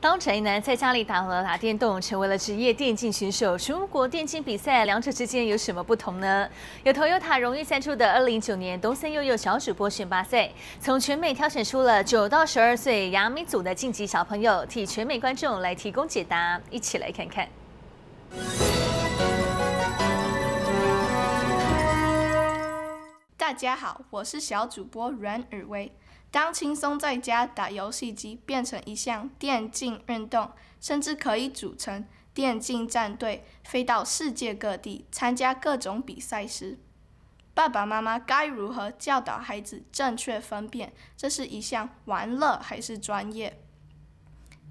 当陈一楠在家里打打电动，成为了职业电竞选手。中国电竞比赛两者之间有什么不同呢？有头有塔荣誉赞助的二零一九年东森幼幼小主播选拔赛，从全美挑选出了九到十二岁亚米组的晋级小朋友，替全美观众来提供解答。一起来看看。大家好，我是小主播阮雨薇。当轻松在家打游戏机变成一项电竞运动，甚至可以组成电竞战队，飞到世界各地参加各种比赛时，爸爸妈妈该如何教导孩子正确分辨这是一项玩乐还是专业？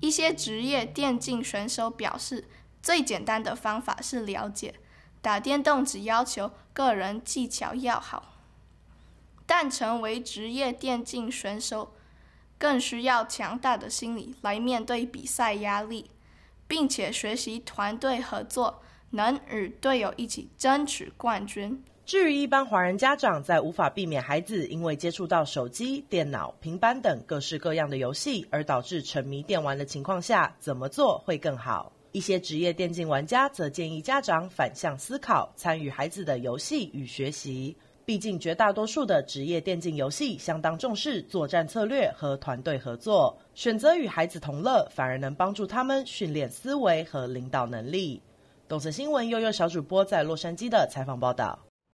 一些职业电竞选手表示，最简单的方法是了解，打电动只要求个人技巧要好。成为职业电竞选手，更需要强大的心理来面对比赛压力，并且学习团队合作，能与队友一起争取冠军。至于一般华人家长在无法避免孩子因为接触到手机、电脑、平板等各式各样的游戏而导致沉迷电玩的情况下，怎么做会更好？一些职业电竞玩家则建议家长反向思考，参与孩子的游戏与学习。毕竟，绝大多数的职业电竞游戏相当重视作战策略和团队合作。选择与孩子同乐，反而能帮助他们训练思维和领导能力。懂车新闻悠悠小主播在洛杉矶的采访报道。